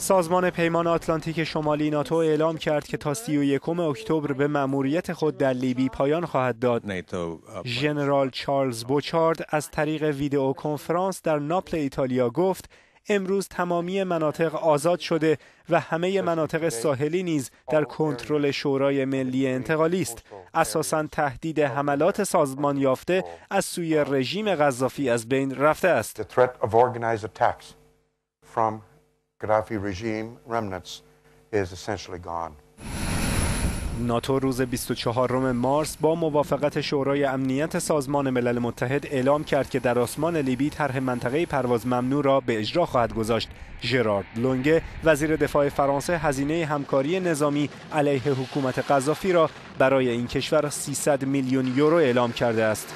سازمان پیمان آتلانتیک شمالی ناتو اعلام کرد که تا 31 اکتبر به مأموریت خود در لیبی پایان خواهد داد. ژنرال چارلز بوچارد از طریق ویدئو کنفرانس در ناپل ایتالیا گفت امروز تمامی مناطق آزاد شده و همه مناطق ساحلی نیز در کنترل شورای ملی انتقالی است اساسا تهدید حملات سازمان یافته از سوی رژیم غذافی از بین رفته است Gaddafi regime remnants is essentially gone. ناتو روز 24 مارس با موافقت شورای امنیت سازمان ملل متحد اعلام کرد که در آسمان لیبی طرح منطقه پرواز ممنوع را به اجرا خواهد گذاشت. ژرارد لونگه وزیر دفاع فرانسه هزینه همکاری نظامی علیه حکومت قذافی را برای این کشور 300 میلیون یورو اعلام کرده است.